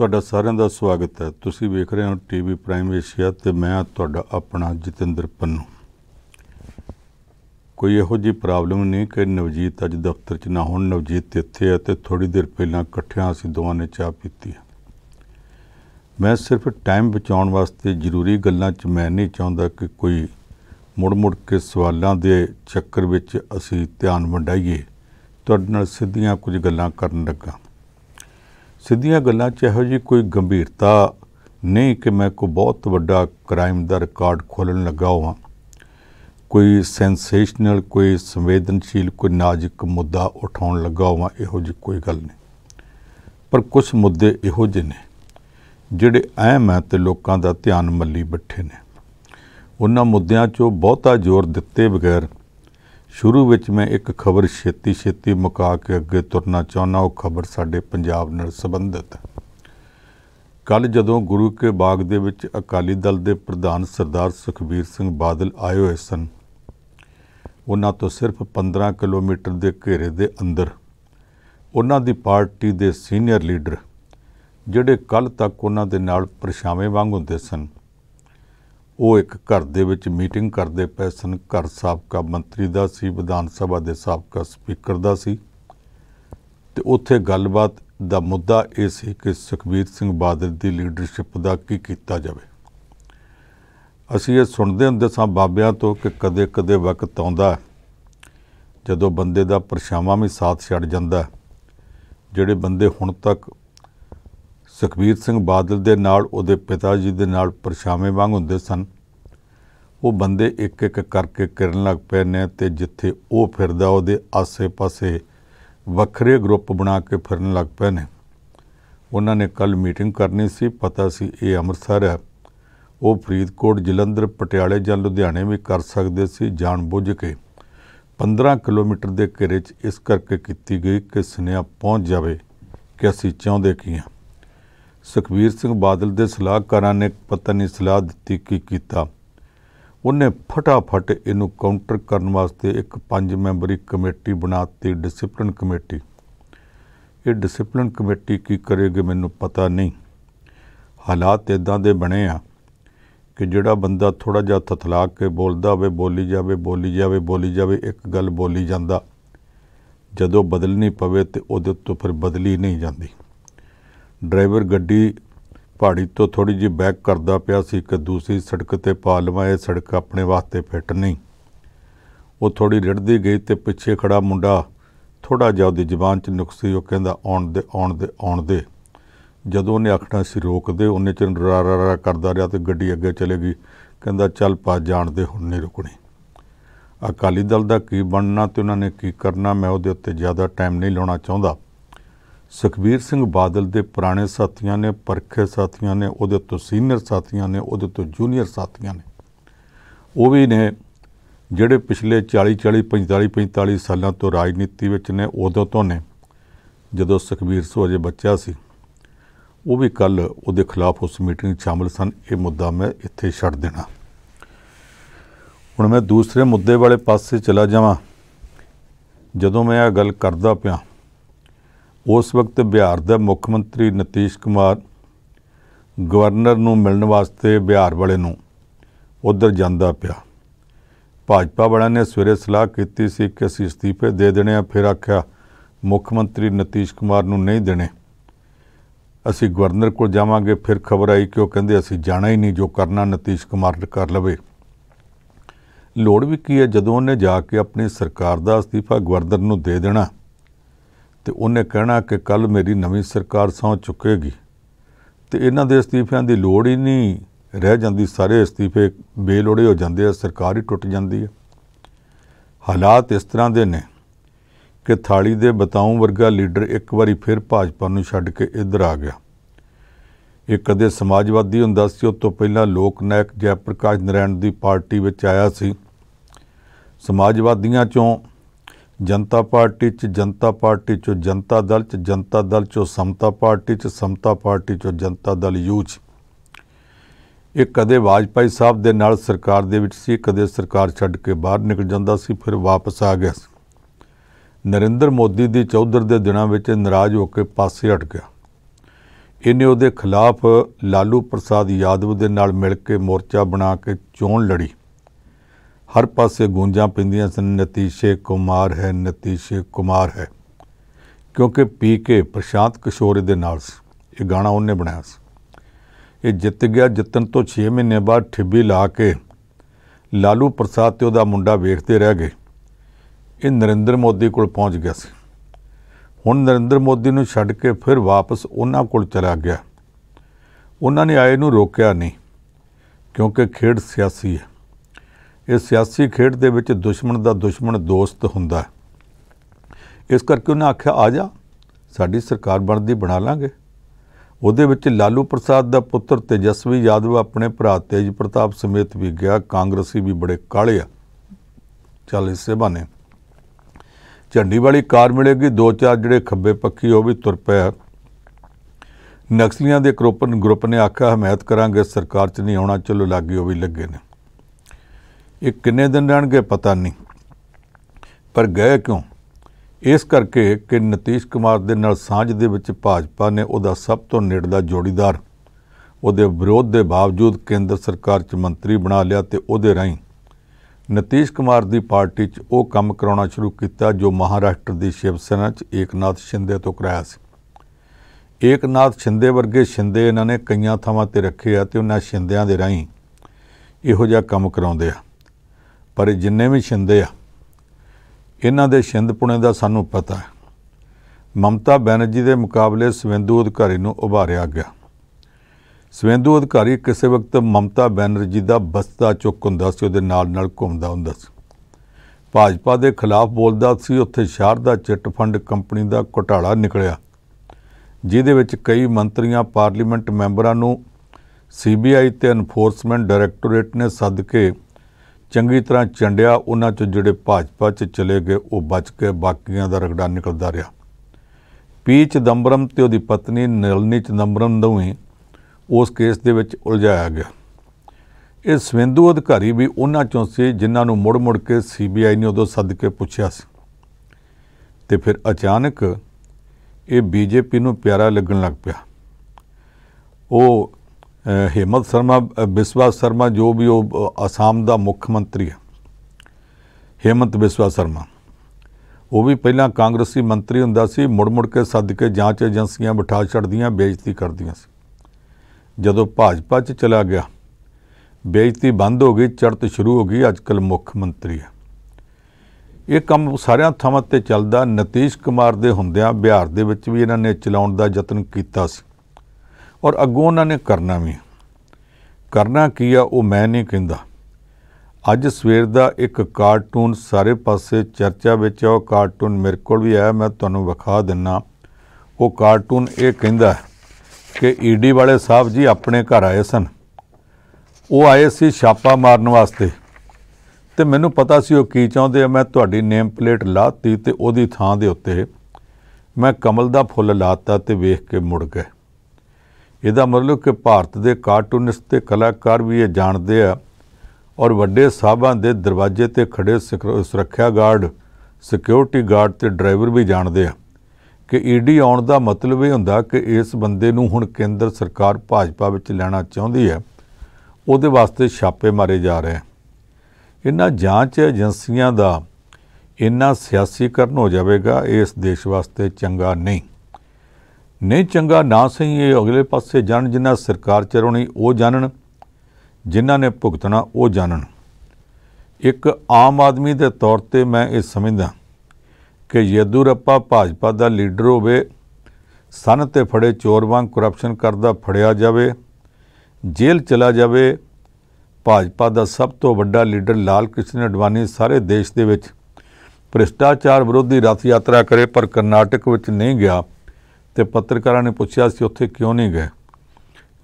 ਤੁਹਾਡਾ ਸਾਰਿਆਂ ਦਾ ਸਵਾਗਤ ਹੈ ਤੁਸੀਂ ਵੇਖ ਰਹੇ ਹੋ ਟੀਵੀ ਪ੍ਰਾਈਮ ਏਸ਼ੀਆ ਤੇ ਮੈਂ ਤੁਹਾਡਾ ਆਪਣਾ ਜਤਿੰਦਰ ਪੰਨੂ ਕੋਈ ਇਹੋ ਜੀ ਪ੍ਰੋਬਲਮ ਨਹੀਂ ਕਿ ਨਵਜੀਤ ਅੱਜ ਦਫ਼ਤਰ 'ਚ ਨਾ ਹੋਣ ਨਵਜੀਤ ਇੱਥੇ ਹੈ ਤੇ ਥੋੜੀ ਦੇਰ ਪਹਿਲਾਂ ਇਕੱਠਿਆਂ ਅਸੀਂ ਦੋਵਾਂ ਨੇ ਚਾਹ ਪੀਤੀ ਹੈ ਮੈਂ ਸਿਰਫ ਟਾਈਮ ਬਚਾਉਣ ਵਾਸਤੇ ਜ਼ਰੂਰੀ ਗੱਲਾਂ 'ਚ ਮੈਂ ਨਹੀਂ ਚਾਹੁੰਦਾ ਕਿ ਕੋਈ ਮੁੜ-ਮੁੜ ਕੇ ਸਵਾਲਾਂ ਦੇ ਚੱਕਰ ਵਿੱਚ ਅਸੀਂ ਧਿਆਨ ਵੰਡਾਈਏ ਤੁਹਾਡੇ ਨਾਲ ਸਿੱਧੀਆਂ ਕੁਝ ਗੱਲਾਂ ਕਰਨ ਲੱਗਾ ਸਿੱਧੀਆਂ ਗੱਲਾਂ 'ਚ ਇਹੋ ਜੀ ਕੋਈ ਗੰਭੀਰਤਾ ਨਹੀਂ ਕਿ ਮੈਂ ਕੋ ਬਹੁਤ ਵੱਡਾ ਕ੍ਰਾਈਮ ਦਾ ਰਿਕਾਰਡ ਖੋਲਣ ਲੱਗਾ ਹਾਂ ਕੋਈ ਸੈਂਸੇਸ਼ਨਲ ਕੋਈ ਸੰਵੇਦਨਸ਼ੀਲ ਕੋਈ ਨਾਜ਼ੁਕ ਮੁੱਦਾ ਉਠਾਉਣ ਲੱਗਾ ਹਾਂ ਇਹੋ ਜੀ ਕੋਈ ਗੱਲ ਨਹੀਂ ਪਰ ਕੁਝ ਮੁੱਦੇ ਇਹੋ ਜਿਹੇ ਨੇ ਜਿਹੜੇ ਅਹਿਮ ਹੈ ਤੇ ਲੋਕਾਂ ਦਾ ਧਿਆਨ ਮੱਲੀ ਬੱਠੇ ਨੇ ਉਹਨਾਂ ਮੁੱਦਿਆਂ 'ਚੋਂ ਬਹੁਤਾ ਜ਼ੋਰ ਦਿੱਤੇ ਬਗੈਰ ਸ਼ੁਰੂ ਵਿੱਚ ਮੈਂ ਇੱਕ ਖਬਰ ਛੇਤੀ ਛੇਤੀ ਮੁਕਾ ਕੇ ਅੱਗੇ ਤੁਰਨਾ ਚਾਹੁੰਦਾ ਉਹ ਖਬਰ ਸਾਡੇ ਪੰਜਾਬ ਨਾਲ ਸੰਬੰਧਿਤ ਹੈ ਕੱਲ ਜਦੋਂ ਗੁਰੂ ਕੇ ਬਾਗ ਦੇ ਵਿੱਚ ਅਕਾਲੀ ਦਲ ਦੇ ਪ੍ਰਧਾਨ ਸਰਦਾਰ ਸੁਖਬੀਰ ਸਿੰਘ ਬਾਦਲ ਆਏ ਹੋਏ ਸਨ ਉਹਨਾਂ ਤੋਂ ਸਿਰਫ 15 ਕਿਲੋਮੀਟਰ ਦੇ ਘੇਰੇ ਦੇ ਅੰਦਰ ਉਹਨਾਂ ਦੀ ਪਾਰਟੀ ਦੇ ਸੀਨੀਅਰ ਲੀਡਰ ਜਿਹੜੇ ਕੱਲ ਤੱਕ ਉਹਨਾਂ ਦੇ ਨਾਲ ਪਰਛਾਵੇਂ ਵਾਂਗ ਹੁੰਦੇ ਸਨ ਉਹ ਇੱਕ ਘਰ ਦੇ ਵਿੱਚ ਮੀਟਿੰਗ ਕਰਦੇ ਪਏ ਸਨ ਘਰ ਸਾਬਕਾ ਮੰਤਰੀ ਦਾ ਸੀ ਵਿਧਾਨ ਸਭਾ ਦੇ ਸਾਬਕਾ ਸਪੀਕਰ ਦਾ ਸੀ ਤੇ ਉੱਥੇ ਗੱਲਬਾਤ ਦਾ ਮੁੱਦਾ ਇਹ ਸੀ ਕਿ ਸੁਖਬੀਰ ਸਿੰਘ ਬਾਦਲ ਦੀ ਲੀਡਰਸ਼ਿਪ ਦਾ ਕੀ ਕੀਤਾ ਜਾਵੇ ਅਸੀਂ ਇਹ ਸੁਣਦੇ ਹੁੰਦੇ ਸਾਂ ਬਾਬਿਆਂ ਤੋਂ ਕਿ ਕਦੇ-ਕਦੇ ਵਕਤ ਆਉਂਦਾ ਜਦੋਂ ਬੰਦੇ ਦਾ ਪਰਛਾਵਾਂ ਵੀ ਸਾਥ ਛੱਡ ਜਾਂਦਾ ਜਿਹੜੇ ਬੰਦੇ ਹੁਣ ਤੱਕ ਸੁਖਬੀਰ ਸਿੰਘ ਬਾਦਲ ਦੇ ਨਾਲ ਉਹਦੇ ਪਿਤਾ ਜੀ ਦੇ ਨਾਲ ਪਰਛਾਵੇਂ ਵਾਂਗ ਹੁੰਦੇ ਸਨ ਉਹ ਬੰਦੇ ਇੱਕ ਇੱਕ ਕਰਕੇ ਕਿਰਨ ਲੱਗ ਪਏ ਨੇ ਤੇ ਜਿੱਥੇ ਉਹ ਫਿਰਦਾ ਉਹਦੇ ਆਸੇ-ਪਾਸੇ ਵੱਖਰੇ ਗਰੁੱਪ ਬਣਾ ਕੇ ਫਿਰਨ ਲੱਗ ਪਏ ਨੇ ਉਹਨਾਂ ਨੇ ਕੱਲ ਮੀਟਿੰਗ ਕਰਨੀ ਸੀ ਪਤਾ ਸੀ ਇਹ ਅੰਮ੍ਰਿਤਸਰ ਹੈ ਉਹ ਫਰੀਦਕੋਟ ਜਲੰਧਰ ਪਟਿਆਲੇ ਜਾਂ ਲੁਧਿਆਣੇ ਵੀ ਕਰ ਸਕਦੇ ਸੀ ਜਾਣਬੁੱਝ ਕੇ 15 ਕਿਲੋਮੀਟਰ ਦੇ ਘੇਰੇ 'ਚ ਇਸ ਕਰਕੇ ਕੀਤੀ ਗਈ ਕਿ ਸਨੇਹਾ ਪਹੁੰਚ ਜਾਵੇ ਕਿ ਅਸੀਂ ਚਾਹੁੰਦੇ ਕੀ ਹਾਂ ਸੁਖਬੀਰ ਸਿੰਘ ਬਾਦਲ ਦੇ ਸਲਾਹਕਾਰਾਂ ਨੇ ਪਤਾ ਨਹੀਂ ਸਲਾਹ ਦਿੱਤੀ ਕੀ ਕੀਤਾ ਉਹਨੇ ਫਟਾਫਟ ਇਹਨੂੰ ਕਾਊਂਟਰ ਕਰਨ ਵਾਸਤੇ ਇੱਕ ਪੰਜ ਮੈਂਬਰੀ ਕਮੇਟੀ ਬਣਾਤੀ ਡਿਸਪਲਿਨ ਕਮੇਟੀ ਇਹ ਡਿਸਪਲਿਨ ਕਮੇਟੀ ਕੀ ਕਰੇਗੀ ਮੈਨੂੰ ਪਤਾ ਨਹੀਂ ਹਾਲਾਤ ਇਦਾਂ ਦੇ ਬਣੇ ਆ ਕਿ ਜਿਹੜਾ ਬੰਦਾ ਥੋੜਾ ਜਿਹਾ ਥਥਲਾ ਕੇ ਬੋਲਦਾ ਹੋਵੇ ਬੋਲੀ ਜਾਵੇ ਬੋਲੀ ਜਾਵੇ ਬੋਲੀ ਜਾਵੇ ਇੱਕ ਗੱਲ ਬੋਲੀ ਜਾਂਦਾ ਜਦੋਂ ਬਦਲਣੀ ਪਵੇ ਤੇ ਉਹਦੇ ਉੱਤੇ ਫਿਰ ਬਦਲੀ ਨਹੀਂ ਜਾਂਦੀ ਡਰਾਈਵਰ ਗੱਡੀ ਪਹਾੜੀ ਤੋਂ ਥੋੜੀ ਜਿਹੀ ਬੈਕ ਕਰਦਾ ਪਿਆ ਸੀ ਕਿ ਦੂਸਰੀ ਸੜਕ ਤੇ ਪਾ ਲਵਾਂ ਇਹ ਸੜਕ ਆਪਣੇ ਵਾਸਤੇ ਫਿੱਟ ਨਹੀਂ ਉਹ ਥੋੜੀ ਰੜਦੀ ਗਈ ਤੇ ਪਿੱਛੇ ਖੜਾ ਮੁੰਡਾ ਥੋੜਾ ਜਿਹਾ ਉਹਦੀ ਜ਼ੁਬਾਨ 'ਚ ਨੁਕਸੀ ਉਹ ਕਹਿੰਦਾ ਆਉਣ ਦੇ ਆਉਣ ਦੇ ਆਉਣ ਦੇ ਜਦੋਂ ਉਹਨੇ ਆਖਣਾ ਸੀ ਰੋਕ ਦੇ ਉਹਨੇ ਚਿਰ ਰਾ ਰਾ ਕਰਦਾ ਰਿਹਾ ਤੇ ਗੱਡੀ ਅੱਗੇ ਚਲੇ ਗਈ ਕਹਿੰਦਾ ਚੱਲ ਪਾ ਜਾਣ ਦੇ ਹੁਣ ਨਹੀਂ ਰੁਕਣੀ ਅਕਾਲੀ ਦਲ ਦਾ ਕੀ ਬਣਨਾ ਤੇ ਉਹਨਾਂ ਨੇ ਕੀ ਕਰਨਾ ਮੈਂ ਉਹਦੇ ਉੱਤੇ ਜ਼ਿਆਦਾ ਟਾਈਮ ਨਹੀਂ ਲਾਉਣਾ ਚਾਹੁੰਦਾ ਸੁਖਬੀਰ ਸਿੰਘ ਬਾਦਲ ਦੇ ਪੁਰਾਣੇ ਸਾਥੀਆਂ ਨੇ ਪਰਖੇ ਸਾਥੀਆਂ ਨੇ ਉਹਦੇ ਤੋਂ ਸੀਨੀਅਰ ਸਾਥੀਆਂ ਨੇ ਉਹਦੇ ਤੋਂ ਜੂਨੀਅਰ ਸਾਥੀਆਂ ਨੇ ਉਹ ਵੀ ਨੇ ਜਿਹੜੇ ਪਿਛਲੇ 40 40 45 45 ਸਾਲਾਂ ਤੋਂ ਰਾਜਨੀਤੀ ਵਿੱਚ ਨੇ ਉਦੋਂ ਤੋਂ ਨੇ ਜਦੋਂ ਸੁਖਬੀਰ ਸਿੰਘ ਅਜੇ ਬੱਚਾ ਸੀ ਉਹ ਵੀ ਕੱਲ ਉਹਦੇ ਖਿਲਾਫ ਉਸ ਮੀਟਿੰਗ ਸ਼ਾਮਲ ਸਨ ਇਹ ਮੁੱਦਾ ਮੈਂ ਇੱਥੇ ਛੱਡ ਦੇਣਾ ਹੁਣ ਮੈਂ ਦੂਸਰੇ ਮੁੱਦੇ ਵਾਲੇ ਪਾਸੇ ਚਲਾ ਜਾਵਾਂ ਜਦੋਂ ਮੈਂ ਇਹ ਗੱਲ ਕਰਦਾ ਪਿਆ ਉਸ ਵਕਤ ਬਿਹਾਰ ਦੇ ਮੁੱਖ ਮੰਤਰੀ ਨਤੀਸ਼ ਕੁਮਾਰ ਗਵਰਨਰ ਨੂੰ ਮਿਲਣ ਵਾਸਤੇ ਬਿਹਾਰ ਵਾਲੇ ਨੂੰ ਉਧਰ ਜਾਂਦਾ ਪਿਆ ਭਾਜਪਾ ਵਾਲਿਆਂ ਨੇ ਸਵੇਰੇ ਸਲਾਹ ਕੀਤੀ ਸੀ ਕਿ ਅਸੀਂ ਅਸਤੀਫੇ ਦੇ ਦੇਣੇ ਆ ਫਿਰ ਆਖਿਆ ਮੁੱਖ ਮੰਤਰੀ ਨਤੀਸ਼ ਕੁਮਾਰ ਨੂੰ ਨਹੀਂ ਦੇਣੇ ਅਸੀਂ ਗਵਰਨਰ ਕੋਲ ਜਾਵਾਂਗੇ ਫਿਰ ਖਬਰ ਆਈ ਕਿ ਉਹ ਕਹਿੰਦੇ ਅਸੀਂ ਜਾਣਾ ਹੀ ਨਹੀਂ ਜੋ ਕਰਨਾ ਨਤੀਸ਼ ਕੁਮਾਰ ਕਰ ਲਵੇ ਲੋੜ ਵੀ ਕੀ ਹੈ ਜਦੋਂ ਉਹਨੇ ਜਾ ਕੇ ਆਪਣੀ ਸਰਕਾਰ ਦਾ ਅਸਤੀਫਾ ਗਵਰਨਰ ਨੂੰ ਦੇ ਦੇਣਾ ਤੇ ਉਹਨੇ ਕਹਿਣਾ ਕਿ ਕੱਲ ਮੇਰੀ ਨਵੀਂ ਸਰਕਾਰ ਸੌ ਚੁੱਕੇਗੀ ਤੇ ਇਹਨਾਂ ਦੇ ਅਸਤੀਫਿਆਂ ਦੀ ਲੋੜ ਹੀ ਨਹੀਂ ਰਹਿ ਜਾਂਦੀ ਸਾਰੇ ਅਸਤੀਫੇ ਬੇਲੋੜੇ ਹੋ ਜਾਂਦੇ ਆ ਸਰਕਾਰ ਹੀ ਟੁੱਟ ਜਾਂਦੀ ਹੈ ਹਾਲਾਤ ਇਸ ਤਰ੍ਹਾਂ ਦੇ ਨੇ ਕਿ ਥਾਲੀ ਦੇ ਬਤਾਉਂ ਵਰਗਾ ਲੀਡਰ ਇੱਕ ਵਾਰੀ ਫਿਰ ਭਾਜਪਾ ਨੂੰ ਛੱਡ ਕੇ ਇੱਧਰ ਆ ਗਿਆ ਇਹ ਕਦੇ ਸਮਾਜਵਾਦੀ ਹੁੰਦਾ ਸੀ ਉਸ ਤੋਂ ਪਹਿਲਾਂ ਲੋਕ ਨਾਇਕ ਜੈ ਪ੍ਰਕਾਸ਼ ਨਰੈਣ ਦੀ ਪਾਰਟੀ ਵਿੱਚ ਆਇਆ ਸੀ ਸਮਾਜਵਾਦੀਆਂ ਚੋਂ ਜਨਤਾ ਪਾਰਟੀ ਚ ਜਨਤਾ ਪਾਰਟੀ ਚੋਂ ਜਨਤਾ ਦਲ ਚ ਜਨਤਾ ਦਲ ਚੋਂ ਸਮਤਾ ਪਾਰਟੀ ਚ ਸਮਤਾ ਪਾਰਟੀ ਚੋਂ ਜਨਤਾ ਦਲ ਯੂ ਚ ਇਹ ਕਦੇ ਵਾਜਪਾਈ ਸਾਹਿਬ ਦੇ ਨਾਲ ਸਰਕਾਰ ਦੇ ਵਿੱਚ ਸੀ ਕਦੇ ਸਰਕਾਰ ਛੱਡ ਕੇ ਬਾਹਰ ਨਿਕਲ ਜਾਂਦਾ ਸੀ ਫਿਰ ਵਾਪਸ ਆ ਗਿਆ ਨਰਿੰਦਰ ਮੋਦੀ ਦੀ ਚੌਧਰ ਦੇ ਦਿਨਾਂ ਵਿੱਚ ਨਾਰਾਜ਼ ਹੋ ਕੇ ਪਾਸੇ ਹਟ ਗਿਆ ਇਹਨੇ ਉਹਦੇ ਖਿਲਾਫ ਲਾਲੂ ਪ੍ਰਸਾਦ ਯਾਦਵ ਦੇ ਨਾਲ ਮਿਲ ਕੇ ਮੋਰਚਾ ਬਣਾ ਕੇ ਚੋਣ ਲੜੀ ਹਰ ਪਾਸੇ ਗੂੰਜਾਂ ਪੈਂਦੀਆਂ ਸਨ ਨਤੀਸ਼ੇ ਕੁਮਾਰ ਹੈ ਨਤੀਸ਼ੇ ਕੁਮਾਰ ਹੈ ਕਿਉਂਕਿ ਪੀ ਕੇ ਪ੍ਰਸ਼ਾਂਤ ਕਿਸ਼ੋਰ ਦੇ ਨਾਲ ਸੀ ਇਹ ਗਾਣਾ ਉਹਨੇ ਬਣਾਇਆ ਸੀ ਇਹ ਜਿੱਤ ਗਿਆ ਜਿੱਤਣ ਤੋਂ 6 ਮਹੀਨੇ ਬਾਅਦ ਠਿੱਬੀ ਲਾ ਕੇ ਲਾਲੂ ਪ੍ਰਸਾਦ ਤੇ ਉਹਦਾ ਮੁੰਡਾ ਵੇਖਦੇ ਰਹਿ ਗਏ ਇਹ ਨਰਿੰਦਰ ਮੋਦੀ ਕੋਲ ਪਹੁੰਚ ਗਿਆ ਸੀ ਹੁਣ ਨਰਿੰਦਰ ਮੋਦੀ ਨੂੰ ਛੱਡ ਕੇ ਫਿਰ ਵਾਪਸ ਉਹਨਾਂ ਕੋਲ ਚਲਾ ਗਿਆ ਉਹਨਾਂ ਨੇ ਆਏ ਨੂੰ ਰੋਕਿਆ ਨਹੀਂ ਕਿਉਂਕਿ ਖੇਡ ਸਿਆਸੀ ਹੈ ਇਹ ਸਿਆਸੀ ਖੇਡ ਦੇ ਵਿੱਚ ਦੁਸ਼ਮਣ ਦਾ ਦੁਸ਼ਮਣ ਦੋਸਤ ਹੁੰਦਾ ਇਸ ਕਰਕੇ ਉਹਨੇ ਆਖਿਆ ਆ ਜਾ ਸਾਡੀ ਸਰਕਾਰ ਬਣਦੀ ਬਣਾ ਲਾਂਗੇ ਉਹਦੇ ਵਿੱਚ ਲਾਲੂ ਪ੍ਰਸਾਦ ਦਾ ਪੁੱਤਰ ਤੇਜਸਵੀ ਯਾਦਵ ਆਪਣੇ ਭਰਾ ਤੇਜ ਪ੍ਰਤਾਪ ਸਮੇਤ ਵੀ ਗਿਆ ਕਾਂਗਰਸੀ ਵੀ ਬੜੇ ਕਾਲੇ ਆ ਚੱਲ ਇਸੇ ਬਾਨੇ ਝੰਡੀ ਵਾਲੀ ਕਾਰ ਮਿਲੇਗੀ ਦੋ ਚਾਰ ਜਿਹੜੇ ਖੱਬੇ ਪੱਖੀ ਉਹ ਵੀ ਤੁਰ ਪਿਆ ਨਕਸਲੀਆਂ ਦੇ ਕਰੋਪਨ ਗਰੁੱਪ ਨੇ ਆਖਿਆ ਹਮਾਇਤ ਕਰਾਂਗੇ ਸਰਕਾਰ 'ਚ ਨਹੀਂ ਆਉਣਾ ਚਲੋ ਲੱਗੇ ਉਹ ਵੀ ਲੱਗੇ ਨੇ ਇਹ ਕਿੰਨੇ ਦਿਨ ਰਹਿਣਗੇ ਪਤਾ ਨਹੀਂ ਪਰ ਗਏ ਕਿਉਂ ਇਸ ਕਰਕੇ ਕਿ ਨਤੀਸ਼ ਕੁਮਾਰ ਦੇ ਨਾਲ ਸਾਂਝ ਦੇ ਵਿੱਚ ਭਾਜਪਾ ਨੇ ਉਹਦਾ ਸਭ ਤੋਂ ਨੇੜਲਾ ਜੋੜੀਦਾਰ ਉਹਦੇ ਵਿਰੋਧ ਦੇ ਬਾਵਜੂਦ ਕੇਂਦਰ ਸਰਕਾਰ 'ਚ ਮੰਤਰੀ ਬਣਾ ਲਿਆ ਤੇ ਉਹਦੇ ਰਾਹੀਂ ਨਤੀਸ਼ ਕੁਮਾਰ ਦੀ ਪਾਰਟੀ 'ਚ ਉਹ ਕੰਮ ਕਰਾਉਣਾ ਸ਼ੁਰੂ ਕੀਤਾ ਜੋ ਮਹਾਰਾਸ਼ਟਰ ਦੀ ਸ਼ਿਵ ਸੈਨਾ 'ਚ ਏਕਨਾਥ ਸ਼ਿੰਦੇ ਤੋਂ ਕਰਾਇਆ ਸੀ ਏਕਨਾਥ ਸ਼ਿੰਦੇ ਵਰਗੇ ਸ਼ਿੰਦੇ ਇਹਨਾਂ ਨੇ ਕਈਆਂ ਥਾਵਾਂ ਤੇ ਰੱਖੇ ਆ ਤੇ ਉਹਨਾਂ ਸ਼ਿੰਦਿਆਂ ਦੇ ਰਾਹੀਂ ਇਹੋ ਜਿਹਾ ਕੰਮ ਕਰਾਉਂਦੇ ਆ ਪਰ ਜਿੰਨੇ ਵੀ ਛਿੰਦੇ ਆ ਇਹਨਾਂ ਦੇ ਪੁਣੇ ਦਾ ਸਾਨੂੰ ਪਤਾ ਹੈ ਮਮਤਾ ਬੈਨਰਜੀ ਦੇ ਮੁਕਾਬਲੇ ਸਵਿੰਦੂ ਅਧਿਕਾਰੀ ਨੂੰ ਉਭਾਰਿਆ ਗਿਆ ਸਵਿੰਦੂ ਅਧਿਕਾਰੀ ਕਿਸੇ ਵਕਤ ਮਮਤਾ ਬੈਨਰਜੀ ਦਾ ਬਸਤਾ ਚੁੱਕ ਹੁੰਦਾ ਸੀ ਉਹਦੇ ਨਾਲ ਨਾਲ ਘੁੰਮਦਾ ਹੁੰਦਾ ਸੀ ਭਾਜਪਾ ਦੇ ਖਿਲਾਫ ਬੋਲਦਾ ਸੀ ਉੱਥੇ ਸ਼ਾਰਦਾ ਚਿੱਟ ਫੰਡ ਕੰਪਨੀ ਦਾ ਘੁਟਾਲਾ ਨਿਕਲਿਆ ਜਿਹਦੇ ਵਿੱਚ ਕਈ ਮੰਤਰੀਆਂ ਪਾਰਲੀਮੈਂਟ ਮੈਂਬਰਾਂ ਨੂੰ ਸੀਬੀਆਈ ਤੇ ਐਨਫੋਰਸਮੈਂਟ ਡਾਇਰੈਕਟੋਰੇਟ ਨੇ ਸੱਦ ਕੇ ਚੰਗੀ ਤਰ੍ਹਾਂ ਚੰਡਿਆ ਉਹਨਾਂ ਚੋਂ ਜਿਹੜੇ ਭਾਜਪਾ 'ਚ ਚਲੇ ਗਏ ਉਹ ਬਚ ਕੇ ਬਾਕੀਆਂ ਦਾ ਰਗੜਾ ਨਿਕਲਦਾ ਰਿਹਾ ਪੀ ਦੰਬਰਮ ਤੇ ਉਹਦੀ ਪਤਨੀ ਨਿਰਲਨੀ ਚਿਦੰਬਰਮ ਨੂੰ ਉਸ ਕੇਸ ਦੇ ਵਿੱਚ ਉਲਝਾਇਆ ਗਿਆ ਇਹ ਸਵਿੰਦੂ ਅਧਿਕਾਰੀ ਵੀ ਉਹਨਾਂ ਚੋਂ ਸੀ ਜਿਨ੍ਹਾਂ ਨੂੰ ਮੁੜ-ਮੁੜ ਕੇ ਸੀਬੀਆਈ ਨੇ ਉਦੋਂ ਸੱਦ ਕੇ ਪੁੱਛਿਆ ਸੀ ਤੇ ਫਿਰ ਅਚਾਨਕ ਇਹ ਬੀਜੇਪੀ ਨੂੰ ਪਿਆਰਾ ਲੱਗਣ ਲੱਗ ਪਿਆ ਉਹ ਹੇਮੰਤ ਸ਼ਰਮਾ ਵਿਸ਼ਵਾਸ ਸ਼ਰਮਾ ਜੋ ਵੀ ਉਹ ਅਸਾਮ ਦਾ ਮੁੱਖ ਮੰਤਰੀ ਹੈ ਹੇਮੰਤ ਵਿਸ਼ਵਾਸ ਸ਼ਰਮਾ ਉਹ ਵੀ ਪਹਿਲਾਂ ਕਾਂਗਰਸੀ ਮੰਤਰੀ ਹੁੰਦਾ ਸੀ ਮੁੜ ਮੁੜ ਕੇ ਸੱਦ ਕੇ ਜਾਂਚ ਏਜੰਸੀਆਂ ਬਿਠਾ ਛੱਡਦੀਆਂ ਬੇਇੱਜ਼ਤੀ ਕਰਦੀਆਂ ਸੀ ਜਦੋਂ ਭਾਜਪਾ 'ਚ ਚਲਾ ਗਿਆ ਬੇਇੱਜ਼ਤੀ ਬੰਦ ਹੋ ਗਈ ਚੜਤ ਸ਼ੁਰੂ ਹੋ ਗਈ ਅੱਜਕੱਲ ਮੁੱਖ ਮੰਤਰੀ ਹੈ ਇਹ ਕੰਮ ਸਾਰਿਆਂ ਥਾਵਾਂ ਤੇ ਚੱਲਦਾ ਨਤੀਸ਼ ਕੁਮਾਰ ਦੇ ਹੁੰਦਿਆਂ ਬਿਹਾਰ ਦੇ ਵਿੱਚ ਵੀ ਇਹਨਾਂ ਨੇ ਚਲਾਉਣ ਦਾ ਯਤਨ ਕੀਤਾ ਸੀ ਔਰ ਅੱਗੋਂ ਉਹਨਾਂ ਨੇ ਕਰਨਾ ਵੀ ਕਰਨਾ ਕੀ ਆ ਉਹ ਮੈਂ ਨਹੀਂ ਕਹਿੰਦਾ ਅੱਜ ਸਵੇਰ ਦਾ ਇੱਕ ਕਾਰਟੂਨ ਸਾਰੇ ਪਾਸੇ ਚਰਚਾ ਵਿੱਚ ਆ ਉਹ ਕਾਰਟੂਨ ਮੇਰੇ ਕੋਲ ਵੀ ਆਇਆ ਮੈਂ ਤੁਹਾਨੂੰ ਵਿਖਾ ਦਿੰਨਾ ਉਹ ਕਾਰਟੂਨ ਇਹ ਕਹਿੰਦਾ ਕਿ ਈਡੀ ਵਾਲੇ ਸਾਹਿਬ ਜੀ ਆਪਣੇ ਘਰ ਆਏ ਸਨ ਉਹ ਆਏ ਸੀ ਛਾਪਾ ਮਾਰਨ ਵਾਸਤੇ ਤੇ ਮੈਨੂੰ ਪਤਾ ਸੀ ਉਹ ਕੀ ਚਾਹੁੰਦੇ ਆ ਮੈਂ ਤੁਹਾਡੀ ਨੇਮ ਪਲੇਟ ਲਾਤੀ ਤੇ ਉਹਦੀ ਥਾਂ ਦੇ ਉੱਤੇ ਮੈਂ ਕਮਲ ਦਾ ਫੁੱਲ ਲਾਤਾ ਤੇ ਵੇਖ ਕੇ ਮੁੜ ਗਏ ਇਹਦਾ ਮਤਲਬ ਕਿ ਭਾਰਤ ਦੇ ਕਾਰਟੂਨਿਸਟ ਤੇ ਕਲਾਕਾਰ ਵੀ ਇਹ ਜਾਣਦੇ ਆ ਔਰ ਵੱਡੇ ਸਾਹਬਾਂ ਦੇ ਦਰਵਾਜ਼ੇ ਤੇ ਖੜੇ ਸੁਰੱਖਿਆ ਗਾਰਡ ਸਿਕਿਉਰਿਟੀ ਗਾਰਡ ਤੇ ਡਰਾਈਵਰ ਵੀ ਜਾਣਦੇ ਆ ਕਿ ਈਡੀ ਆਉਣ ਦਾ ਮਤਲਬ ਇਹ ਹੁੰਦਾ ਕਿ ਇਸ ਬੰਦੇ ਨੂੰ ਹੁਣ ਕੇਂਦਰ ਸਰਕਾਰ ਭਾਜਪਾ ਵਿੱਚ ਲੈਣਾ ਚਾਹੁੰਦੀ ਹੈ ਉਹਦੇ ਵਾਸਤੇ ਛਾਪੇ ਮਾਰੇ ਜਾ ਰਹੇ ਆ ਇਹਨਾਂ ਜਾਂਚ ਏਜੰਸੀਆਂ ਦਾ ਇੰਨਾ ਸਿਆਸੀਕਰਨ ਹੋ ਜਾਵੇਗਾ ਇਸ ਦੇਸ਼ ਵਾਸਤੇ ਚੰਗਾ ਨਹੀਂ ਨਹੀਂ ਚੰਗਾ ਨਾ ਸਹੀ ਇਹ ਅਗਲੇ ਪਾਸੇ ਜਾਣ ਜਿਨ੍ਹਾਂ ਸਰਕਾਰ ਚਲਾਉਣੀ ਉਹ ਜਾਣਨ ਜਿਨ੍ਹਾਂ ਨੇ ਭੁਗਤਣਾ ਉਹ ਜਾਣਨ ਇੱਕ ਆਮ ਆਦਮੀ ਦੇ ਤੌਰ ਤੇ ਮੈਂ ਇਹ ਸਮਝਦਾ ਕਿ ਯਦੂਰੱਪਾ ਭਾਜਪਾ ਦਾ ਲੀਡਰ ਹੋਵੇ ਸਨ ਤੇ ਫੜੇ ਚੋਰ ਵਾਂਗ ਕਰਪਸ਼ਨ ਕਰਦਾ ਫੜਿਆ ਜਾਵੇ ਜੇਲ੍ਹ ਚਲਾ ਜਾਵੇ ਭਾਜਪਾ ਦਾ ਸਭ ਤੋਂ ਵੱਡਾ ਲੀਡਰ ਲਾਲ ਕ੍ਰਿਸ਼ਨ ਅਡਵਾਨੀ ਸਾਰੇ ਦੇਸ਼ ਦੇ ਵਿੱਚ ਭ੍ਰਿਸ਼ਟਾਚਾਰ ਵਿਰੋਧੀ ਰਥ ਯਾਤਰਾ ਕਰੇ ਪਰ ਕਰਨਾਟਕ ਵਿੱਚ ਨਹੀਂ ਗਿਆ ਤੇ ਪੱਤਰਕਾਰਾਂ ਨੇ ਪੁੱਛਿਆ ਸੀ ਉੱਥੇ ਕਿਉਂ ਨਹੀਂ ਗਏ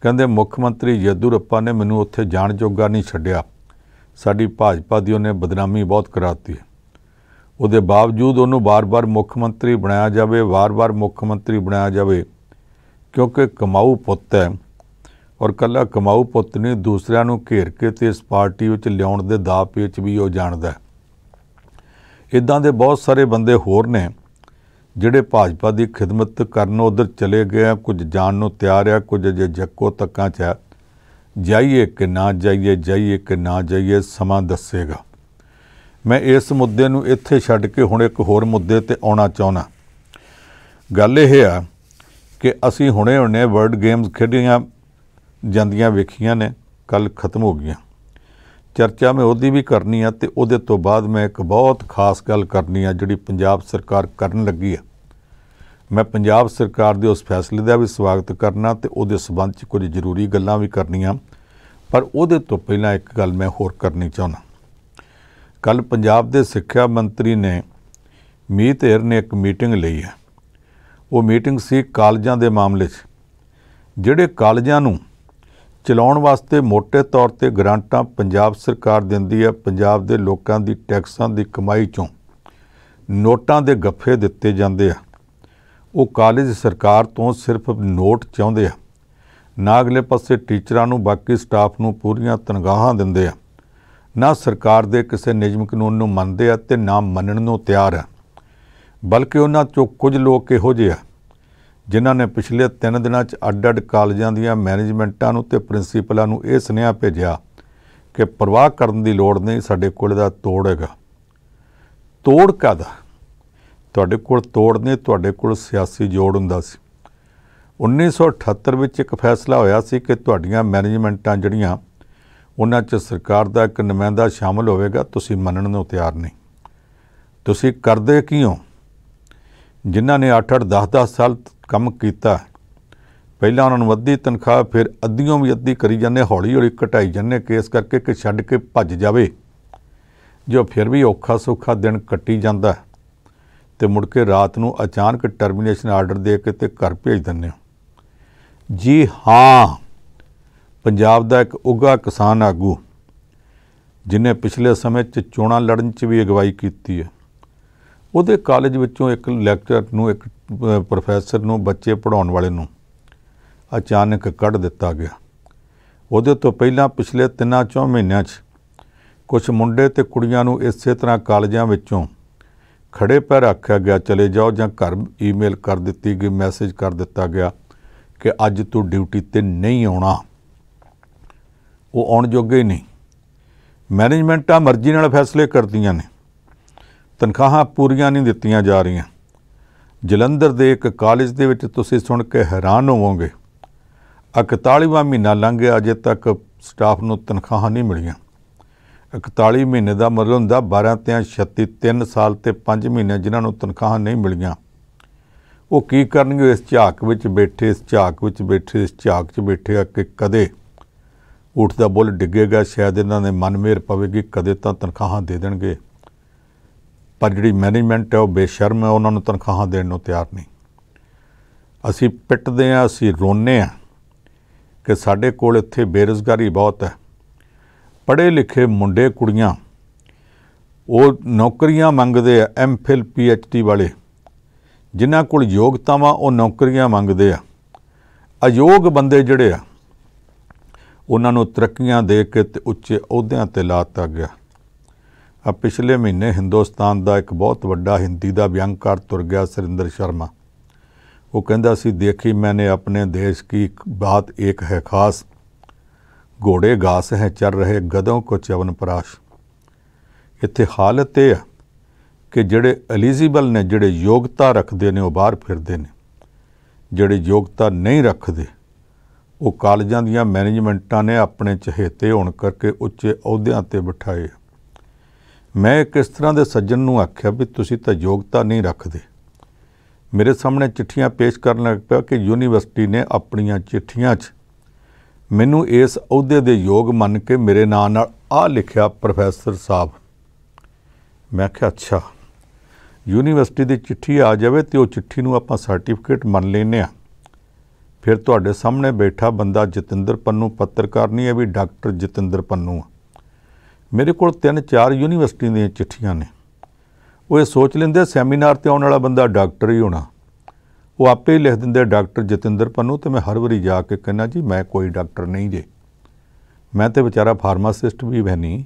ਕਹਿੰਦੇ ਮੁੱਖ ਮੰਤਰੀ ਰੱਪਾ ਨੇ ਮੈਨੂੰ ਉੱਥੇ ਜਾਣ ਜੋਗਾ ਨਹੀਂ ਛੱਡਿਆ ਸਾਡੀ ਭਾਜਪਾ ਦੀ ਉਹਨੇ ਬਦਨਾਮੀ ਬਹੁਤ ਕਰਾਤੀ ਉਹਦੇ ਬਾਵਜੂਦ ਉਹਨੂੰ ਬਾਰ-ਬਾਰ ਮੁੱਖ ਮੰਤਰੀ ਬਣਾਇਆ ਜਾਵੇ ਵਾਰ-ਵਾਰ ਮੁੱਖ ਮੰਤਰੀ ਬਣਾਇਆ ਜਾਵੇ ਕਿਉਂਕਿ ਕਮਾਊ ਪੁੱਤ ਹੈ ਔਰ ਕੱਲਾ ਕਮਾਊ ਪੁੱਤ ਨੇ ਦੂਸਰਿਆਂ ਨੂੰ ਘੇਰ ਕੇ ਤੇ ਇਸ ਪਾਰਟੀ ਵਿੱਚ ਲਿਆਉਣ ਦੇ ਦਾਅ ਪੇਚ ਵੀ ਉਹ ਜਾਣਦਾ ਇਦਾਂ ਦੇ ਬਹੁਤ ਸਾਰੇ ਬੰਦੇ ਹੋਰ ਨੇ ਜਿਹੜੇ ਭਾਜਪਾ ਦੀ ਖਿਦਮਤ ਕਰਨ ਉਧਰ ਚਲੇ ਗਏ ਆ ਕੁਝ ਜਾਣ ਨੂੰ ਤਿਆਰ ਆ ਕੁਝ ਜੇ ਜੱਕੋ ਤੱਕਾਂ ਚ ਜਾਈਏ ਕਿ ਨਾ ਜਾਈਏ ਜਾਈਏ ਕਿ ਨਾ ਜਾਈਏ ਸਮਾਂ ਦੱਸੇਗਾ ਮੈਂ ਇਸ ਮੁੱਦੇ ਨੂੰ ਇੱਥੇ ਛੱਡ ਕੇ ਹੁਣ ਇੱਕ ਹੋਰ ਮੁੱਦੇ ਤੇ ਆਉਣਾ ਚਾਹਣਾ ਗੱਲ ਇਹ ਆ ਕਿ ਅਸੀਂ ਹੁਣੇ ਹੁਣੇ ਵਰਡ ਗੇਮਸ ਖੇਡੀਆਂ ਜਾਂਦੀਆਂ ਵੇਖੀਆਂ ਨੇ ਕੱਲ ਖਤਮ ਹੋ ਗਈਆਂ ਚਰਚਾ ਮੈਂ ਉਹਦੀ ਵੀ ਕਰਨੀ ਆ ਤੇ ਉਹਦੇ ਤੋਂ ਬਾਅਦ ਮੈਂ ਇੱਕ ਬਹੁਤ ਖਾਸ ਗੱਲ ਕਰਨੀ ਆ ਜਿਹੜੀ ਪੰਜਾਬ ਸਰਕਾਰ ਕਰਨ ਲੱਗੀ ਆ ਮੈਂ ਪੰਜਾਬ ਸਰਕਾਰ ਦੇ ਉਸ ਫੈਸਲੇ ਦਾ ਵੀ ਸਵਾਗਤ ਕਰਨਾ ਤੇ ਉਹਦੇ ਸਬੰਧ 'ਚ ਕੁਝ ਜ਼ਰੂਰੀ ਗੱਲਾਂ ਵੀ ਕਰਨੀਆਂ ਪਰ ਉਹਦੇ ਤੋਂ ਪਹਿਲਾਂ ਇੱਕ ਗੱਲ ਮੈਂ ਹੋਰ ਕਰਨੀ ਚਾਹੁੰਦਾ ਕੱਲ ਪੰਜਾਬ ਦੇ ਸਿੱਖਿਆ ਮੰਤਰੀ ਨੇ ਮੀਤ ਏਰ ਨੇ ਇੱਕ ਮੀਟਿੰਗ ਲਈ ਹੈ ਉਹ ਮੀਟਿੰਗ ਸੀ ਕਾਲਜਾਂ ਦੇ ਮਾਮਲੇ 'ਚ ਜਿਹੜੇ ਕਾਲਜਾਂ ਨੂੰ ਚਲਾਉਣ ਵਾਸਤੇ ਮੋٹے ਤੌਰ ਤੇ ਗ੍ਰਾਂਟਾਂ ਪੰਜਾਬ ਸਰਕਾਰ ਦਿੰਦੀ ਹੈ ਪੰਜਾਬ ਦੇ ਲੋਕਾਂ ਦੀ ਟੈਕਸਾਂ ਦੀ ਕਮਾਈ ਚੋਂ ਨੋਟਾਂ ਦੇ ਗੱਫੇ ਦਿੱਤੇ ਜਾਂਦੇ ਆ ਉਹ ਕਾਲਜ ਸਰਕਾਰ ਤੋਂ ਸਿਰਫ ਨੋਟ ਚਾਹੁੰਦੇ ਆ ਨਾ ਅਗਲੇ ਪਾਸੇ ਟੀਚਰਾਂ ਨੂੰ ਬਾਕੀ ਸਟਾਫ ਨੂੰ ਪੂਰੀਆਂ ਤਨਖਾਹਾਂ ਦਿੰਦੇ ਆ ਨਾ ਸਰਕਾਰ ਦੇ ਕਿਸੇ ਨਿਯਮ ਕਾਨੂੰਨ ਨੂੰ ਮੰਨਦੇ ਆ ਤੇ ਨਾ ਮੰਨਣ ਨੂੰ ਤਿਆਰ ਆ ਬਲਕਿ ਉਹਨਾਂ ਚੋਂ ਕੁਝ ਲੋਕ ਇਹੋ ਜਿਹੇ ਆ ਜਿਨ੍ਹਾਂ ਨੇ ਪਿਛਲੇ 3 ਦਿਨਾਂ 'ਚ ਅੱਡ-ਅੱਡ ਕਾਲਜਾਂ ਦੀਆਂ ਮੈਨੇਜਮੈਂਟਾਂ ਨੂੰ ਤੇ ਪ੍ਰਿੰਸੀਪਲਾਂ ਨੂੰ ਇਹ ਸੁਨੇਹਾ ਭੇਜਿਆ ਕਿ ਪ੍ਰਵਾਹ ਕਰਨ ਦੀ ਲੋੜ ਨਹੀਂ ਸਾਡੇ ਕੋਲ ਦਾ ਤੋੜ ਹੈਗਾ ਤੋੜ ਕਾਦਾ ਤੁਹਾਡੇ ਕੋਲ ਤੋੜ ਨੇ ਤੁਹਾਡੇ ਕੋਲ ਸਿਆਸੀ ਜੋੜ ਹੁੰਦਾ ਸੀ 1978 ਵਿੱਚ ਇੱਕ ਫੈਸਲਾ ਹੋਇਆ ਸੀ ਕਿ ਤੁਹਾਡੀਆਂ ਮੈਨੇਜਮੈਂਟਾਂ ਜਿਹੜੀਆਂ ਉਹਨਾਂ 'ਚ ਸਰਕਾਰ ਦਾ ਇੱਕ ਨੁਮਾਇੰਦਾ ਸ਼ਾਮਲ ਹੋਵੇਗਾ ਤੁਸੀਂ ਮੰਨਣ ਨੂੰ ਤਿਆਰ ਨਹੀਂ ਤੁਸੀਂ ਕਰਦੇ ਕਿਉਂ ਜਿਨ੍ਹਾਂ ਨੇ 8-8 10-10 ਸਾਲ ਕੰਮ ਕੀਤਾ ਪਹਿਲਾਂ ਉਹਨਾਂ ਨੂੰ ਵੱਧੀ ਤਨਖਾਹ ਫਿਰ ਅੱਧੀਆਂ ਵੀ ਅੱਧੀ ਕਰੀ ਜਾਂਦੇ ਹੌਲੀ ਹੌਲੀ ਘਟਾਈ ਜਾਂਦੇ ਕੇਸ ਕਰਕੇ ਕਿ ਛੱਡ ਕੇ ਭੱਜ ਜਾਵੇ ਜੋ ਫਿਰ ਵੀ ਔਖਾ ਸੁੱਖਾ ਦਿਨ ਕੱਟੀ ਜਾਂਦਾ ਤੇ ਮੁੜ ਕੇ ਰਾਤ ਨੂੰ ਅਚਾਨਕ ਟਰਮੀਨੇਸ਼ਨ ਆਰਡਰ ਦੇ ਕੇ ਤੇ ਘਰ ਭੇਜ ਦਿੰਦੇ ਹੋ ਜੀ ਹਾਂ ਪੰਜਾਬ ਦਾ ਇੱਕ ਉਗਾ ਕਿਸਾਨ ਆਗੂ ਜਿਨੇ ਪਿਛਲੇ ਸਮੇਂ 'ਚ ਚੋਣਾਂ ਲੜਨ 'ਚ ਵੀ ਅਗਵਾਈ ਕੀਤੀ ਹੈ ਉਹਦੇ ਕਾਲਜ ਵਿੱਚੋਂ ਇੱਕ ਲੈਕਚਰ ਨੂੰ ਇੱਕ ਪ੍ਰੋਫੈਸਰ ਨੂੰ ਬੱਚੇ ਪੜਾਉਣ ਵਾਲੇ ਨੂੰ ਅਚਾਨਕ ਕੱਢ ਦਿੱਤਾ ਗਿਆ ਉਹਦੇ ਤੋਂ ਪਹਿਲਾਂ ਪਿਛਲੇ 3-4 ਮਹੀਨਿਆਂ 'ਚ ਕੁਝ ਮੁੰਡੇ ਤੇ ਕੁੜੀਆਂ ਨੂੰ ਇਸੇ ਤਰ੍ਹਾਂ ਕਾਲਜਾਂ ਵਿੱਚੋਂ ਖੜੇ ਪੈਰ ਆਖਿਆ ਗਿਆ ਚਲੇ ਜਾਓ ਜਾਂ ਘਰ ਈਮੇਲ ਕਰ ਦਿੱਤੀ ਗਈ ਮੈਸੇਜ ਕਰ ਦਿੱਤਾ ਗਿਆ ਕਿ ਅੱਜ ਤੂੰ ਡਿਊਟੀ ਤੇ ਨਹੀਂ ਆਉਣਾ ਉਹ ਆਉਣ ਜੋਗੇ ਨਹੀਂ ਮੈਨੇਜਮੈਂਟਾਂ ਮਰਜ਼ੀ ਨਾਲ ਫੈਸਲੇ ਕਰਦੀਆਂ ਨੇ ਤਨਖਾਹਾਂ ਪੂਰੀਆਂ ਨਹੀਂ ਦਿੱਤੀਆਂ ਜਾ ਰਹੀਆਂ ਜਲੰਧਰ ਦੇ ਇੱਕ ਕਾਲਜ ਦੇ ਵਿੱਚ ਤੁਸੀਂ ਸੁਣ ਕੇ ਹੈਰਾਨ ਹੋਵੋਗੇ 41ਵਾਂ ਮਹੀਨਾ ਲੰਘ ਗਿਆ ਅਜੇ ਤੱਕ ਸਟਾਫ ਨੂੰ ਤਨਖਾਹਾਂ ਨਹੀਂ ਮਿਲੀਆਂ 41 ਮਹੀਨੇ ਦਾ ਮਤਲਬ ਹੁੰਦਾ 12 ਤੇ 36 3 ਸਾਲ ਤੇ 5 ਮਹੀਨੇ ਜਿਨ੍ਹਾਂ ਨੂੰ ਤਨਖਾਹਾਂ ਨਹੀਂ ਮਿਲੀਆਂ ਉਹ ਕੀ ਕਰਨਗੇ ਇਸ ਝਾਕ ਵਿੱਚ ਬੈਠੇ ਇਸ ਝਾਕ ਵਿੱਚ ਬੈਠੇ ਇਸ ਝਾਕ 'ਚ ਬੈਠੇ ਆ ਕਿ ਕਦੇ ਉਠਦਾ ਬੁੱਲ ਡਿੱਗੇਗਾ ਸ਼ਾਇਦ ਇਹਨਾਂ ਦੇ ਮਨ ਮੇਰ ਪਵੇਗੀ ਕਦੇ ਤਾਂ ਤਨਖਾਹਾਂ ਦੇ ਦੇਣਗੇ ਪਰ ਜਿਹੜੀ ਮੈਨੇਜਮੈਂਟ ਹੈ ਉਹ ਬੇਸ਼ਰਮ ਹੈ ਉਹਨਾਂ ਨੂੰ ਤਨਖਾਹਾਂ ਦੇਣ ਨੂੰ ਤਿਆਰ ਨਹੀਂ ਅਸੀਂ ਪਿੱਟਦੇ ਆ ਅਸੀਂ ਰੋਨੇ ਆ ਕਿ ਸਾਡੇ ਕੋਲ ਇੱਥੇ ਬੇਰੋਜ਼ਗਾਰੀ ਬਹੁਤ ਹੈ ਪੜ੍ਹੇ ਲਿਖੇ ਮੁੰਡੇ ਕੁੜੀਆਂ ਉਹ ਨੌਕਰੀਆਂ ਮੰਗਦੇ ਆ ਐਮਫਿਲ ਪੀਐਚਡੀ ਵਾਲੇ ਜਿਨ੍ਹਾਂ ਕੋਲ ਯੋਗਤਾਵਾਂ ਉਹ ਨੌਕਰੀਆਂ ਮੰਗਦੇ ਆ ਅਯੋਗ ਬੰਦੇ ਜਿਹੜੇ ਆ ਉਹਨਾਂ ਨੂੰ ਤਰੱਕੀਆਂ ਦੇ ਕੇ ਤੇ ਉੱਚੇ ਅਹੁਦਿਆਂ ਤੇ ਲਾਤਾ ਗਿਆ ਆ ਪਿਛਲੇ ਮਹੀਨੇ ਹਿੰਦੁਸਤਾਨ ਦਾ ਇੱਕ ਬਹੁਤ ਵੱਡਾ ਹਿੰਦੀ ਦਾ ਵਿਅੰਗਕਾਰ ਤੁਰ ਗਿਆ ਸਰਿੰਦਰ ਸ਼ਰਮਾ ਉਹ ਕਹਿੰਦਾ ਸੀ ਦੇਖੀ ਮੈਨੇ ਆਪਣੇ ਦੇਸ਼ ਕੀ ਬਾਤ ਇੱਕ ਹੈ ਖਾਸ ਘੋੜੇ ਗਾਸ ਹੈ ਚੱਲ ਰਹੇ ਗਦੋਂ ਕੋ ਚਵਨ ਪਰਾਸ਼ ਇੱਥੇ ਹਾਲਤ ਇਹ ਹੈ ਕਿ ਜਿਹੜੇ ਐਲੀਜੀਬਲ ਨੇ ਜਿਹੜੇ ਯੋਗਤਾ ਰੱਖਦੇ ਨੇ ਉਹ ਬਾਹਰ ਫਿਰਦੇ ਨੇ ਜਿਹੜੇ ਯੋਗਤਾ ਨਹੀਂ ਰੱਖਦੇ ਉਹ ਕਾਲਜਾਂ ਦੀਆਂ ਮੈਨੇਜਮੈਂਟਾਂ ਨੇ ਆਪਣੇ ਚਹੇਤੇ ਹੋਣ ਕਰਕੇ ਉੱਚੇ ਅਹੁਦਿਆਂ ਤੇ ਬਿਠਾਏ ਮੈਂ ਕਿਸ ਤਰ੍ਹਾਂ ਦੇ ਸੱਜਣ ਨੂੰ ਆਖਿਆ ਵੀ ਤੁਸੀਂ ਤਾਂ ਯੋਗਤਾ ਨਹੀਂ ਰੱਖਦੇ ਮੇਰੇ ਸਾਹਮਣੇ ਚਿੱਠੀਆਂ ਪੇਸ਼ ਕਰਨ ਲੱਗ ਪਿਆ ਕਿ ਯੂਨੀਵਰਸਿਟੀ ਨੇ ਆਪਣੀਆਂ ਚਿੱਠੀਆਂ 'ਚ ਮੈਨੂੰ ਇਸ ਅਹੁਦੇ ਦੇ ਯੋਗ ਮੰਨ ਕੇ ਮੇਰੇ ਨਾਂ ਨਾਲ ਆ ਲਿਖਿਆ ਪ੍ਰੋਫੈਸਰ ਸਾਹਿਬ ਮੈਂ ਕਿਹਾ ਅੱਛਾ ਯੂਨੀਵਰਸਿਟੀ ਦੀ ਚਿੱਠੀ ਆ ਜਾਵੇ ਤੇ ਉਹ ਚਿੱਠੀ ਨੂੰ ਆਪਾਂ ਸਰਟੀਫਿਕੇਟ ਮੰਨ ਲੈਨੇ ਆ ਫਿਰ ਤੁਹਾਡੇ ਸਾਹਮਣੇ ਬੈਠਾ ਬੰਦਾ ਜਤਿੰਦਰ ਪੰਨੂ ਪੱਤਰਕਾਰ ਨਹੀਂ ਹੈ ਵੀ ਡਾਕਟਰ ਜਤਿੰਦਰ ਪੰਨੂ ਆ ਮੇਰੇ ਕੋਲ ਤਿੰਨ ਚਾਰ ਯੂਨੀਵਰਸਿਟੀ ਦੀਆਂ ਚਿੱਠੀਆਂ ਨੇ ਉਹ ਇਹ ਸੋਚ ਲੈਂਦੇ ਸੈਮੀਨਾਰ ਤੇ ਆਉਣ ਵਾਲਾ ਬੰਦਾ ਡਾਕਟਰ ਹੀ ਹੋਣਾ ਉਹ ਆਪੇ ਹੀ ਲਿਖ ਦਿੰਦੇ ਡਾਕਟਰ ਜਤਿੰਦਰ ਪੰਨੂ ਤੇ ਮੈਂ ਹਰ ਵਾਰੀ ਜਾ ਕੇ ਕਹਿੰਦਾ ਜੀ ਮੈਂ ਕੋਈ ਡਾਕਟਰ ਨਹੀਂ ਜੇ ਮੈਂ ਤੇ ਵਿਚਾਰਾ ਫਾਰਮਾਸਿਸਟ ਵੀ ਬਹਿਨੀ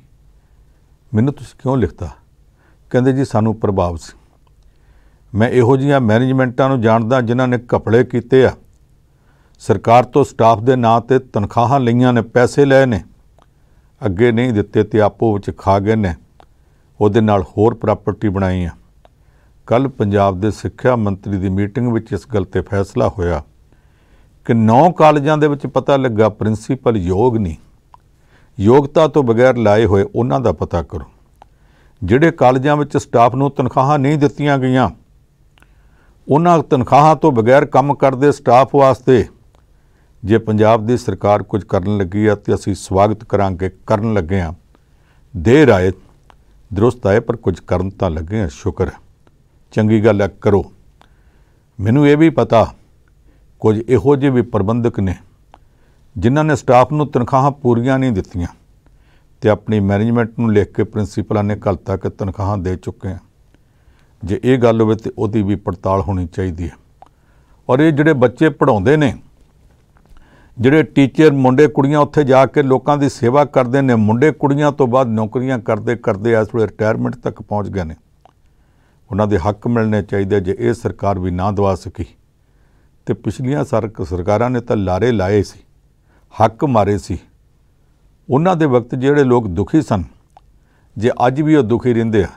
ਮੈਨੂੰ ਤੁਸੀਂ ਕਿਉਂ ਲਿਖਤਾ ਕਹਿੰਦੇ ਜੀ ਸਾਨੂੰ ਪ੍ਰਭਾਵ ਸੀ ਮੈਂ ਇਹੋ ਜੀਆਂ ਮੈਨੇਜਮੈਂਟਾਂ ਨੂੰ ਜਾਣਦਾ ਜਿਨ੍ਹਾਂ ਨੇ ਕਪੜੇ ਕੀਤੇ ਆ ਸਰਕਾਰ ਤੋਂ ਸਟਾਫ ਦੇ ਨਾਂ ਤੇ ਤਨਖਾਹਾਂ ਲਈਆਂ ਨੇ ਪੈਸੇ ਲਏ ਨੇ ਅੱਗੇ ਨਹੀਂ ਦਿੱਤੇ ਤੇ ਆਪੋ ਵਿੱਚ ਖਾ ਗਏ ਨੇ ਉਹਦੇ ਨਾਲ ਹੋਰ ਪ੍ਰਾਪਰਟੀ ਬਣਾਈ ਆ ਕੱਲ ਪੰਜਾਬ ਦੇ ਸਿੱਖਿਆ ਮੰਤਰੀ ਦੀ ਮੀਟਿੰਗ ਵਿੱਚ ਇਸ ਗੱਲ ਤੇ ਫੈਸਲਾ ਹੋਇਆ ਕਿ ਨੌ ਕਾਲਜਾਂ ਦੇ ਵਿੱਚ ਪਤਾ ਲੱਗਾ ਪ੍ਰਿੰਸੀਪਲ ਯੋਗ ਨਹੀਂ ਯੋਗਤਾ ਤੋਂ ਬਗੈਰ ਲਾਏ ਹੋਏ ਉਹਨਾਂ ਦਾ ਪਤਾ ਕਰੋ ਜਿਹੜੇ ਕਾਲਜਾਂ ਵਿੱਚ ਸਟਾਫ ਨੂੰ ਤਨਖਾਹਾਂ ਨਹੀਂ ਦਿੱਤੀਆਂ ਗਈਆਂ ਉਹਨਾਂ ਤਨਖਾਹਾਂ ਤੋਂ ਬਗੈਰ ਕੰਮ ਕਰਦੇ ਸਟਾਫ ਵਾਸਤੇ ਜੇ ਪੰਜਾਬ ਦੀ ਸਰਕਾਰ ਕੁਝ ਕਰਨ ਲੱਗੀ ਆ ਤੇ ਅਸੀਂ ਸਵਾਗਤ ਕਰਾਂਗੇ ਕਰਨ ਲੱਗੇ ਆ ਦੇਰ ਆਏ ਦਰੁਸਤ ਆਏ ਪਰ ਕੁਝ ਕਰਨ ਤਾਂ ਲੱਗੇ ਆ ਸ਼ੁਕਰ ਚੰਗੀ ਗੱਲ ਆ ਕਰੋ ਮੈਨੂੰ ਇਹ ਵੀ ਪਤਾ ਕੁਝ ਇਹੋ ਜਿਹੇ ਵੀ ਪ੍ਰਬੰਧਕ ਨੇ ਜਿਨ੍ਹਾਂ ਨੇ ਸਟਾਫ ਨੂੰ ਤਨਖਾਹਾਂ ਪੂਰੀਆਂ ਨਹੀਂ ਦਿੱਤੀਆਂ ਤੇ ਆਪਣੀ ਮੈਨੇਜਮੈਂਟ ਨੂੰ ਲਿਖ ਕੇ ਪ੍ਰਿੰਸੀਪਲਾਂ ਨੇ ਕੱਲ ਤੱਕ ਤਨਖਾਹਾਂ ਦੇ ਚੁੱਕੇ ਆ ਜੇ ਇਹ ਗੱਲ ਹੋਵੇ ਤੇ ਉਹਦੀ ਵੀ ਪੜਤਾਲ ਹੋਣੀ ਚਾਹੀਦੀ ਹੈ ਔਰ ਇਹ ਜਿਹੜੇ ਬੱਚੇ ਪੜਾਉਂਦੇ ਨੇ ਜਿਹੜੇ ਟੀਚਰ ਮੁੰਡੇ ਕੁੜੀਆਂ ਉੱਥੇ ਜਾ ਕੇ ਲੋਕਾਂ ਦੀ ਸੇਵਾ ਕਰਦੇ ਨੇ ਮੁੰਡੇ ਕੁੜੀਆਂ ਤੋਂ ਬਾਅਦ ਨੌਕਰੀਆਂ ਕਰਦੇ ਕਰਦੇ ਇਸ ਵੇਲੇ ਰਿਟਾਇਰਮੈਂਟ ਤੱਕ ਪਹੁੰਚ ਗਏ ਨੇ ਉਹਨਾਂ ਦੇ ਹੱਕ ਮਿਲਣੇ ਚਾਹੀਦੇ ਜੇ ਇਹ ਸਰਕਾਰ ਵੀ ਨਾ ਦਵਾ ਸਕੀ ਤੇ ਪਿਛਲੀਆਂ ਸਰਕਾਰਾਂ ਨੇ ਤਾਂ ਲਾਰੇ ਲਾਏ ਸੀ ਹੱਕ ਮਾਰੇ ਸੀ ਉਹਨਾਂ ਦੇ ਵਕਤ ਜਿਹੜੇ ਲੋਕ ਦੁਖੀ ਸਨ ਜੇ ਅੱਜ ਵੀ ਉਹ ਦੁਖੀ ਰਹਿੰਦੇ ਆ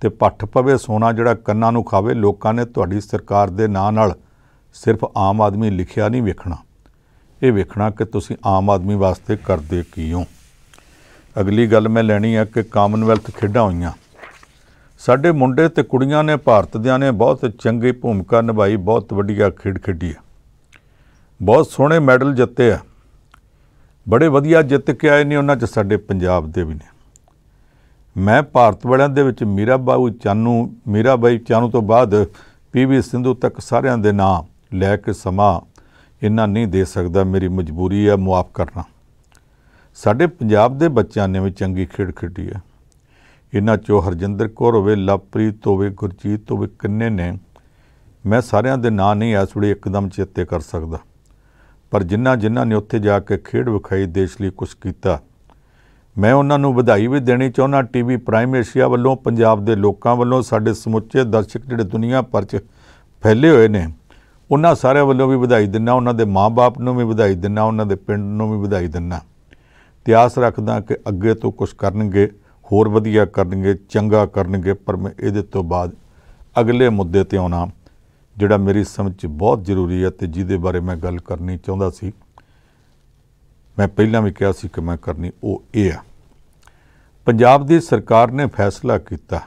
ਤੇ ਪੱਠ ਪਵੇ ਸੋਨਾ ਜਿਹੜਾ ਕੰਨਾਂ ਨੂੰ ਖਾਵੇ ਲੋਕਾਂ ਨੇ ਤੁਹਾਡੀ ਸਰਕਾਰ ਦੇ ਨਾਂ ਨਾਲ ਸਿਰਫ ਆਮ ਆਦਮੀ ਲਿਖਿਆ ਨਹੀਂ ਵੇਖਣਾ ਇਹ ਵੇਖਣਾ ਕਿ ਤੁਸੀਂ ਆਮ ਆਦਮੀ ਵਾਸਤੇ ਕਰਦੇ ਕੀ ਹੋ ਅਗਲੀ ਗੱਲ ਮੈਂ ਲੈਣੀ ਹੈ ਕਿ ਕਾਮਨਵੈਲਥ ਖੇਡਾਂ ਹੋਈਆਂ ਸਾਡੇ ਮੁੰਡੇ ਤੇ ਕੁੜੀਆਂ ਨੇ ਭਾਰਤ ਦਿਆਂ ਨੇ ਬਹੁਤ ਚੰਗੀ ਭੂਮਿਕਾ ਨਿਭਾਈ ਬਹੁਤ ਵੱਡੀਆ ਖੇਡ ਖੇਡੀ ਆ ਬਹੁਤ ਸੋਹਣੇ ਮੈਡਲ ਜਿੱਤੇ ਆ ਬੜੇ ਵਧੀਆ ਜਿੱਤ ਕੇ ਆਏ ਨੇ ਉਹਨਾਂ 'ਚ ਸਾਡੇ ਪੰਜਾਬ ਦੇ ਵੀ ਨੇ ਮੈਂ ਭਾਰਤ ਵਾਲਿਆਂ ਦੇ ਵਿੱਚ ਮੀਰਾ ਬਾਊ ਚਾਨੂ ਮੀਰਾ ਬਾਈ ਚਾਨੂ ਤੋਂ ਬਾਅਦ ਪੀਵੀ ਸਿੰਧੂ ਤੱਕ ਸਾਰਿਆਂ ਦੇ ਨਾਮ ਲੈ ਕੇ ਸਮਾਂ ਇੰਨਾ ਨਹੀਂ ਦੇ ਸਕਦਾ ਮੇਰੀ ਮਜਬੂਰੀ ਹੈ ਮੁਆਫ ਕਰਨਾ ਸਾਡੇ ਪੰਜਾਬ ਦੇ ਬੱਚਿਆਂ ਨੇ ਵੀ ਚੰਗੀ ਖੇਡ ਖੇਡੀ ਹੈ ਇਹਨਾਂ ਚੋ ਹਰਜਿੰਦਰ ਕੌਰ ਹੋਵੇ ਲਵਪ੍ਰੀਤ ਹੋਵੇ ਗੁਰਜੀਤ ਹੋਵੇ ਕਿੰਨੇ ਨੇ ਮੈਂ ਸਾਰਿਆਂ ਦੇ ਨਾਂ ਨਹੀਂ ਇਸ ਵੇਲੇ ਇੱਕਦਮ ਚੇਤੇ ਕਰ ਸਕਦਾ ਪਰ ਜਿਨ੍ਹਾਂ ਜਿਨ੍ਹਾਂ ਨੇ ਉੱਥੇ ਜਾ ਕੇ ਖੇਡ ਵਿਖਾਈ ਦੇਸ਼ ਲਈ ਕੁਝ ਕੀਤਾ ਮੈਂ ਉਹਨਾਂ ਨੂੰ ਵਧਾਈ ਵੀ ਦੇਣੀ ਚਾਹੁੰਦਾ ਟੀਵੀ ਪ੍ਰਾਈਮ ਏਸ਼ੀਆ ਵੱਲੋਂ ਪੰਜਾਬ ਦੇ ਲੋਕਾਂ ਵੱਲੋਂ ਸਾਡੇ ਸਮੁੱਚੇ ਦਰਸ਼ਕ ਜਿਹੜੇ ਦੁਨੀਆ ਭਰ 'ਚ ਫੈਲੇ ਹੋਏ ਨੇ ਉਹਨਾਂ ਸਾਰਿਆਂ ਵੱਲੋਂ ਵੀ ਵਧਾਈ ਦਿੰਨਾ ਉਹਨਾਂ ਦੇ ਮਾਪੇ ਨੂੰ ਵੀ ਵਧਾਈ ਦਿੰਨਾ ਉਹਨਾਂ ਦੇ ਪਿੰਡ ਨੂੰ ਵੀ ਵਧਾਈ ਦਿੰਨਾ ਤੇ ਆਸ ਰੱਖਦਾ ਕਿ ਅੱਗੇ ਤੋਂ ਕੁਝ ਕਰਨਗੇ ਹੋਰ ਵਧੀਆ ਕਰਨਗੇ ਚੰਗਾ ਕਰਨਗੇ ਪਰ ਮੈਂ ਇਹਦੇ ਤੋਂ ਬਾਅਦ ਅਗਲੇ ਮੁੱਦੇ ਤੇ ਆਉਣਾ ਜਿਹੜਾ ਮੇਰੀ ਸਮਝ 'ਚ ਬਹੁਤ ਜ਼ਰੂਰੀ ਹੈ ਤੇ ਜਿਹਦੇ ਬਾਰੇ ਮੈਂ ਗੱਲ ਕਰਨੀ ਚਾਹੁੰਦਾ ਸੀ ਮੈਂ ਪਹਿਲਾਂ ਵੀ ਕਿਹਾ ਸੀ ਕਿ ਮੈਂ ਕਰਨੀ ਉਹ ਇਹ ਆ ਪੰਜਾਬ ਦੀ ਸਰਕਾਰ ਨੇ ਫੈਸਲਾ ਕੀਤਾ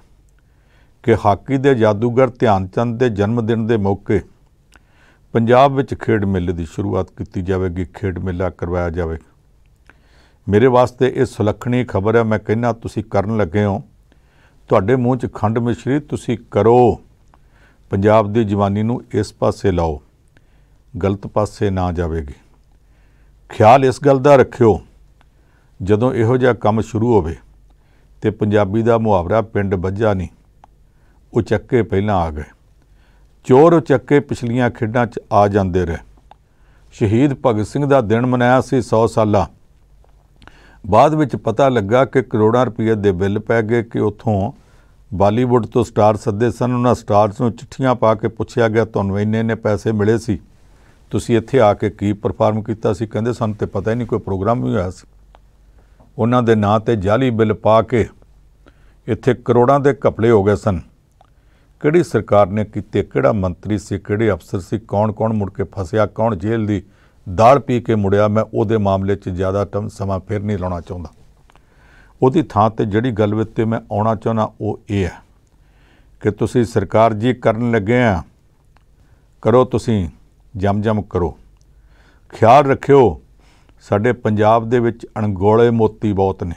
ਕਿ ਹਾਕੀ ਦੇ ਜਾਦੂਗਰ ਧਿਆਨ ਚੰਦ ਦੇ ਜਨਮ ਦਿਨ ਦੇ ਮੌਕੇ ਪੰਜਾਬ ਵਿੱਚ ਖੇਡ ਮੇਲੇ ਦੀ ਸ਼ੁਰੂਆਤ ਕੀਤੀ ਜਾਵੇਗੀ ਖੇਡ ਮੇਲਾ ਕਰਵਾਇਆ ਜਾਵੇ ਮੇਰੇ ਵਾਸਤੇ ਇਹ ਸੁਲੱਖਣੀ ਖਬਰ ਹੈ ਮੈਂ ਕਹਿੰਨਾ ਤੁਸੀਂ ਕਰਨ ਲੱਗੇ ਹੋ ਤੁਹਾਡੇ ਮੂੰਹ 'ਚ ਖੰਡ ਮਿਸ਼ਰੀ ਤੁਸੀਂ ਕਰੋ ਪੰਜਾਬ ਦੀ ਜਵਾਨੀ ਨੂੰ ਇਸ ਪਾਸੇ ਲਾਓ ਗਲਤ ਪਾਸੇ ਨਾ ਜਾਵੇਗੀ ਖਿਆਲ ਇਸ ਗੱਲ ਦਾ ਰੱਖਿਓ ਜਦੋਂ ਇਹੋ ਜਿਹਾ ਕੰਮ ਸ਼ੁਰੂ ਹੋਵੇ ਤੇ ਪੰਜਾਬੀ ਦਾ ਮੁਹਾਵਰਾ ਪਿੰਡ ਵੱਜਾ ਨਹੀਂ ਉਹ ਚੱਕੇ ਪਹਿਲਾਂ ਆ ਗਏ ਚੋਰ ਚੱਕੇ ਪਿਛਲੀਆਂ ਖੇਡਾਂ 'ਚ ਆ ਜਾਂਦੇ ਰਹੇ ਸ਼ਹੀਦ ਭਗਤ ਸਿੰਘ ਦਾ ਦਿਨ ਮਨਾਇਆ ਸੀ 100 ਸਾਲਾਂ ਬਾਅਦ ਵਿੱਚ ਪਤਾ ਲੱਗਾ ਕਿ ਕਰੋੜਾਂ ਰੁਪਏ ਦੇ ਬਿੱਲ ਪੈ ਗਏ ਕਿ ਉੱਥੋਂ ਬਾਲੀਵੁੱਡ ਤੋਂ ਸਟਾਰ ਸੱਦੇ ਸਨ ਉਹਨਾਂ ਸਟਾਰਸ ਨੂੰ ਚਿੱਠੀਆਂ ਪਾ ਕੇ ਪੁੱਛਿਆ ਗਿਆ ਤੁਹਾਨੂੰ ਇੰਨੇ ਨੇ ਪੈਸੇ ਮਿਲੇ ਸੀ ਤੁਸੀਂ ਇੱਥੇ ਆ ਕੇ ਕੀ ਪਰਫਾਰਮ ਕੀਤਾ ਸੀ ਕਹਿੰਦੇ ਸਾਨੂੰ ਤੇ ਪਤਾ ਹੀ ਨਹੀਂ ਕੋਈ ਪ੍ਰੋਗਰਾਮ ਵੀ ਹੋਇਆ ਸੀ ਉਹਨਾਂ ਦੇ ਨਾਂ ਤੇ ਜਾਲੀ ਬਿੱਲ ਪਾ ਕੇ ਇੱਥੇ ਕਰੋੜਾਂ ਦੇ ਘਪਲੇ ਹੋ ਗਏ ਸਨ ਕਿਹੜੀ ਸਰਕਾਰ ਨੇ ਕੀਤੇ ਕਿਹੜਾ ਮੰਤਰੀ ਸੀ ਕਿਹੜੇ ਅਫਸਰ ਸੀ ਕੌਣ-ਕੌਣ ਮੁੜ ਕੇ ਫਸਿਆ ਕੌਣ ਜੇਲ੍ਹ ਦੀ ਦਾਲ ਪੀ ਕੇ ਮੁੜਿਆ ਮੈਂ ਉਹਦੇ ਮਾਮਲੇ 'ਚ ਜ਼ਿਆਦਾ ਟਮ ਸਮਾਂ ਫਿਰ ਨਹੀਂ ਲਾਉਣਾ ਚਾਹੁੰਦਾ ਉਹਦੀ ਥਾਂ ਤੇ ਜਿਹੜੀ ਗੱਲ ਵਿੱਚ ਤੇ ਮੈਂ ਆਉਣਾ ਚਾਹਣਾ ਉਹ ਇਹ ਹੈ ਕਿ ਤੁਸੀਂ ਸਰਕਾਰ ਜੀ ਕਰਨ ਲੱਗੇ ਆ ਕਰੋ ਤੁਸੀਂ ਜਮ-ਜਮ ਕਰੋ ਖਿਆਲ ਰੱਖਿਓ ਸਾਡੇ ਪੰਜਾਬ ਦੇ ਵਿੱਚ ਅਣਗੋਲੇ ਮੋਤੀ ਬਹੁਤ ਨੇ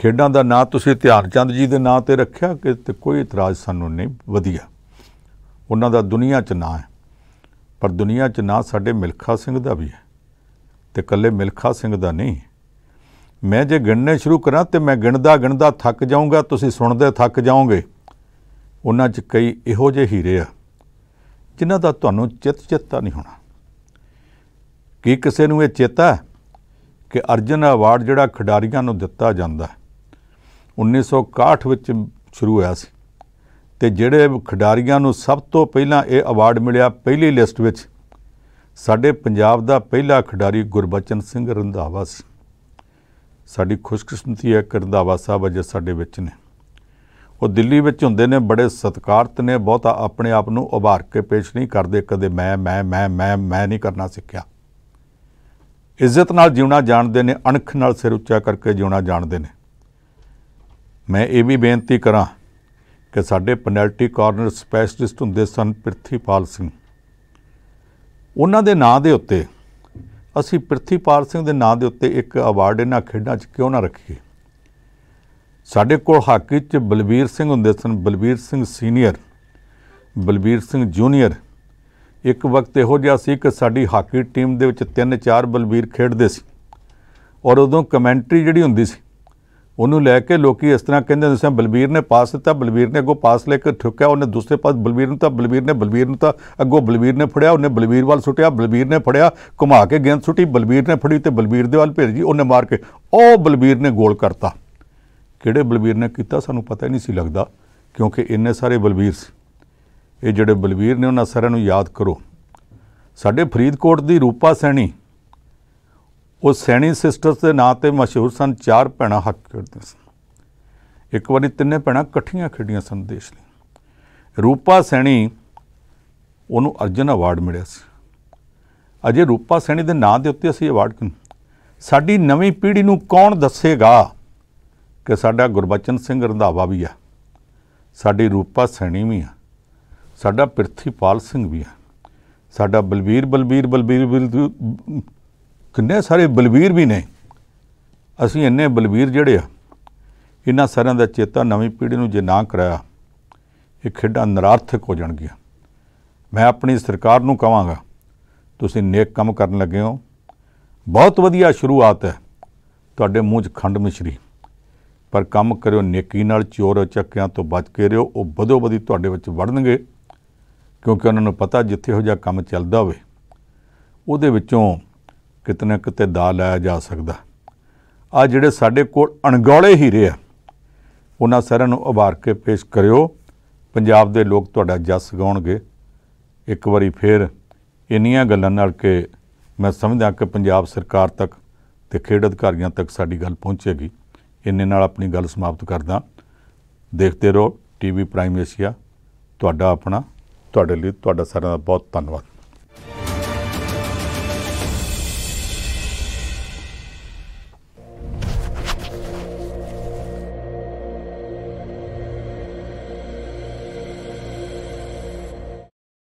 ਖੇਡਾਂ ਦਾ ਨਾਂ ਤੁਸੀਂ ਧਿਆਨ ਚੰਦ ਜੀ ਦੇ ਨਾਂ ਤੇ ਰੱਖਿਆ ਕਿ ਤੇ ਕੋਈ ਇਤਰਾਜ਼ ਸਾਨੂੰ ਨਹੀਂ ਵਧੀਆ ਉਹਨਾਂ ਦਾ ਦੁਨੀਆ 'ਚ ਨਾਂ ਹੈ ਪਰ ਦੁਨੀਆ 'ਚ ਨਾਂ ਸਾਡੇ ਮਿਲਖਾ ਸਿੰਘ ਦਾ ਵੀ ਹੈ ਤੇ ਕੱਲੇ ਮਿਲਖਾ ਸਿੰਘ ਦਾ ਨਹੀਂ ਮੈਂ ਜੇ ਗਿਣਨੇ ਸ਼ੁਰੂ ਕਰਾਂ ਤੇ ਮੈਂ ਗਿਣਦਾ ਗਿਣਦਾ ਥੱਕ ਜਾਊਂਗਾ ਤੁਸੀਂ ਸੁਣਦੇ ਥੱਕ ਜਾਓਗੇ ਉਹਨਾਂ 'ਚ ਕਈ ਇਹੋ ਜਿਹੇ ਹੀਰੇ ਆ ਜਿਨ੍ਹਾਂ ਦਾ ਤੁਹਾਨੂੰ ਚਿਤ ਚਿੱਤਾ ਨਹੀਂ ਹੋਣਾ ਕੀ ਕਿਸੇ ਨੂੰ ਇਹ ਚੇਤਾ ਕਿ ਅਰਜਨ ਅਵਾਰਡ ਜਿਹੜਾ ਖਿਡਾਰੀਆਂ ਨੂੰ ਦਿੱਤਾ ਜਾਂਦਾ ਹੈ 1961 ਵਿੱਚ ਸ਼ੁਰੂ ਹੋਇਆ ਸੀ ਤੇ ਜਿਹੜੇ ਖਿਡਾਰੀਆਂ ਨੂੰ ਸਭ ਤੋਂ ਪਹਿਲਾਂ ਇਹ ਅਵਾਰਡ ਮਿਲਿਆ ਪਹਿਲੀ ਲਿਸਟ ਵਿੱਚ ਸਾਡੇ ਪੰਜਾਬ ਦਾ ਪਹਿਲਾ ਖਿਡਾਰੀ ਗੁਰਬਚਨ ਸਿੰਘ ਰੰਧਾਵਾ ਸੀ ਸਾਡੀ ਖੁਸ਼ਕਿਸਮਤੀ ਹੈ ਕਿ ਰੰਧਾਵਾ ਸਾਹਿਬ ਅਜੇ ਸਾਡੇ ਵਿੱਚ ਨੇ ਉਹ ਦਿੱਲੀ ਵਿੱਚ ਹੁੰਦੇ ਨੇ ਬੜੇ ਸਤਿਕਾਰਤ ਨੇ ਬਹੁਤਾ ਆਪਣੇ ਆਪ ਨੂੰ ਉਭਾਰ ਕੇ ਪੇਸ਼ ਨਹੀਂ ਕਰਦੇ ਕਦੇ ਮੈਂ ਮੈਂ ਮੈਂ ਮੈਂ ਮੈਂ ਨਹੀਂ ਕਰਨਾ ਸਿੱਖਿਆ ਇੱਜ਼ਤ ਨਾਲ ਜਿਉਣਾ ਜਾਣਦੇ ਨੇ ਅਣਖ ਨਾਲ ਸਿਰ ਉੱਚਾ ਕਰਕੇ ਜਿਉਣਾ ਜਾਣਦੇ ਨੇ ਮੈਂ ਇਹ ਵੀ ਬੇਨਤੀ ਕਰਾਂ ਕਿ ਸਾਡੇ ਪੈਨਲਟੀ ਕਾਰਨਰ ਸਪੈਸ਼ਲਿਸਟ ਹੁੰਦੇ ਸਨ ਪ੍ਰਿਥੀਪਾਲ ਸਿੰਘ ਉਹਨਾਂ ਦੇ ਨਾਂ ਦੇ ਉੱਤੇ ਅਸੀਂ ਪ੍ਰਿਥੀਪਾਲ ਸਿੰਘ ਦੇ ਨਾਂ ਦੇ ਉੱਤੇ ਇੱਕ ਅਵਾਰਡ ਇਹਨਾਂ ਖੇਡਾਂ 'ਚ ਕਿਉਂ ਨਾ ਰੱਖੀਏ ਸਾਡੇ ਕੋਲ ਹਾਕੀ 'ਚ ਬਲਬੀਰ ਸਿੰਘ ਹੁੰਦੇ ਸਨ ਬਲਬੀਰ ਸਿੰਘ ਸੀਨੀਅਰ ਬਲਬੀਰ ਸਿੰਘ ਜੂਨੀਅਰ ਇੱਕ ਵਕਤ ਇਹੋ ਜਿਹਾ ਸੀ ਕਿ ਸਾਡੀ ਹਾਕੀ ਟੀਮ ਦੇ ਵਿੱਚ 3-4 ਬਲਬੀਰ ਖੇਡਦੇ ਸੀ ਔਰ ਉਦੋਂ ਕਮੈਂਟਰੀ ਜਿਹੜੀ ਹੁੰਦੀ ਸੀ ਉਹਨੂੰ ਲੈ ਕੇ ਲੋਕੀ ਇਸ ਤਰ੍ਹਾਂ ਕਹਿੰਦੇ ਨੇ ਸਾਂ ਬਲਬੀਰ ਨੇ ਪਾਸ ਦਿੱਤਾ ਬਲਬੀਰ ਨੇ ਅੱਗੋਂ ਪਾਸ ਲੈ ਕੇ ਠੁੱਕਿਆ ਉਹਨੇ ਦੂਸਰੇ ਪਾਸ ਬਲਬੀਰ ਨੂੰ ਤਾਂ ਬਲਬੀਰ ਨੇ ਬਲਬੀਰ ਨੂੰ ਤਾਂ ਅੱਗੋਂ ਬਲਬੀਰ ਨੇ ਫੜਿਆ ਉਹਨੇ ਬਲਬੀਰ ਵੱਲ ਸੁੱਟਿਆ ਬਲਬੀਰ ਨੇ ਫੜਿਆ ਘੁਮਾ ਕੇ ਗੇਂਦ ਸੁੱਟੀ ਬਲਬੀਰ ਨੇ ਫੜੀ ਤੇ ਬਲਬੀਰ ਦੇ ਵੱਲ ਭੇਜੀ ਉਹਨੇ ਮਾਰ ਕੇ ਉਹ ਬਲਬੀਰ ਨੇ ਗੋਲ ਕਰਤਾ ਕਿਹੜੇ ਬਲਬੀਰ ਨੇ ਕੀਤਾ ਸਾਨੂੰ ਪਤਾ ਹੀ ਨਹੀਂ ਸੀ ਲੱਗਦਾ ਕਿਉਂਕਿ ਇੰਨੇ ਸਾਰੇ ਬਲਬੀਰ ਸੀ ਇਹ ਜਿਹੜੇ ਬਲਬੀਰ ਨੇ ਉਹਨਾਂ ਸਾਰਿਆਂ ਨੂੰ ਯਾਦ ਕਰੋ ਸਾਡੇ ਫਰੀਦਕੋਟ ਦੀ ਰੂਪਾ ਸੈਣੀ ਉਹ ਸੈਣੀ ਸਿਸਟਰਸ ਦੇ ਨਾਂ ਤੇ ਮਸ਼ਹੂਰ ਸਨ ਚਾਰ ਭੈਣਾਂ ਹੱਕ ਖੇਡਦੀਆਂ ਸਨ ਇੱਕ ਵਾਰੀ ਤਿੰਨੇ ਭੈਣਾਂ ਇਕੱਠੀਆਂ ਖੇਡੀਆਂ ਸਨ ਦੇਸ਼ ਲਈ ਰੂਪਾ ਸੈਣੀ ਉਹਨੂੰ ਅਰਜਨ ਅਵਾਰਡ ਮਿਲਿਆ ਸੀ ਅਜੇ ਰੂਪਾ ਸੈਣੀ ਦੇ ਨਾਂ ਦੇ ਉੱਤੇ ਅਸੀਂ ਅਵਾਰਡ ਸਾਡੀ ਨਵੀਂ ਪੀੜ੍ਹੀ ਨੂੰ ਕੌਣ ਦੱਸੇਗਾ ਕਿ ਸਾਡਾ ਗੁਰਬਚਨ ਸਿੰਘ ਰੰਧਾਵਾ ਵੀ ਆ ਸਾਡੀ ਰੂਪਾ ਸੈਣੀ ਵੀ ਆ ਸਾਡਾ ਪ੍ਰਿਥੀਪਾਲ ਸਿੰਘ ਵੀ ਆ ਸਾਡਾ ਬਲਬੀਰ ਬਲਬੀਰ ਬਲਬੀਰ ਕਿੰਨੇ ਸਾਰੇ ਬਲਬੀਰ ਵੀ ਨੇ ਅਸੀਂ ਇੰਨੇ ਬਲਬੀਰ ਜਿਹੜੇ ਆ ਇਹਨਾਂ ਸਾਰਿਆਂ ਦਾ ਚੇਤਾ ਨਵੀਂ ਪੀੜ੍ਹੀ ਨੂੰ ਜੇ ਨਾ ਕਰਾਇਆ ਇਹ ਖੇਡਾਂ ਨਰਾਰਥਕ ਹੋ ਜਾਣਗੀਆਂ ਮੈਂ ਆਪਣੀ ਸਰਕਾਰ ਨੂੰ ਕਹਾਂਗਾ ਤੁਸੀਂ ਨੇਕ ਕੰਮ ਕਰਨ ਲੱਗੇ ਹੋ ਬਹੁਤ ਵਧੀਆ ਸ਼ੁਰੂਆਤ ਹੈ ਤੁਹਾਡੇ ਮੂੰਹ 'ਚ ਖੰਡ ਮਿਸ਼ਰੀ ਪਰ ਕੰਮ ਕਰਿਓ ਨੇਕੀ ਨਾਲ ਚੋਰ ਚੱਕਿਆਂ ਤੋਂ ਬਚ ਕੇ ਰਹੋ ਉਹ ਬਦੋ ਬਦੀ ਤੁਹਾਡੇ ਵਿੱਚ ਵੜਨਗੇ ਕਿਉਂਕਿ ਉਹਨਾਂ ਨੂੰ ਪਤਾ ਜਿੱਥੇ ਹੋ ਜਾ ਕੰਮ ਚੱਲਦਾ ਹੋਵੇ ਉਹਦੇ ਵਿੱਚੋਂ ਕਿਤਨੇ ਕਿਤੇ ਦਾ ਲਾਇਆ ਜਾ ਸਕਦਾ ਆ ਜਿਹੜੇ ਸਾਡੇ ਕੋਲ ਅਣਗੌਲੇ ਹੀਰੇ ਆ ਉਹਨਾਂ ਸਾਰਿਆਂ ਨੂੰ ਉਭਾਰ ਕੇ ਪੇਸ਼ ਕਰਿਓ ਪੰਜਾਬ ਦੇ ਲੋਕ ਤੁਹਾਡਾ ਜਸ ਗਾਉਣਗੇ ਇੱਕ ਵਾਰੀ ਫੇਰ ਇੰਨੀਆਂ ਗੱਲਾਂ ਨਾਲ ਕਿ ਮੈਂ ਸਮਝਦਾ ਕਿ ਪੰਜਾਬ ਸਰਕਾਰ ਤੱਕ ਤੇ ਖੇਡ ਅਧਿਕਾਰੀਆਂ ਤੱਕ ਸਾਡੀ ਗੱਲ ਪਹੁੰਚੇਗੀ ਇੰਨੇ ਨਾਲ ਆਪਣੀ ਗੱਲ ਸਮਾਪਤ ਕਰਦਾ ਦੇਖਦੇ ਰਹੋ ਟੀਵੀ ਪ੍ਰਾਈਮ ਏਸ਼ੀਆ ਤੁਹਾਡਾ ਆਪਣਾ ਤੁਹਾਡੇ ਲਈ ਤੁਹਾਡਾ ਸਾਰਿਆਂ ਦਾ ਬਹੁਤ ਧੰਨਵਾਦ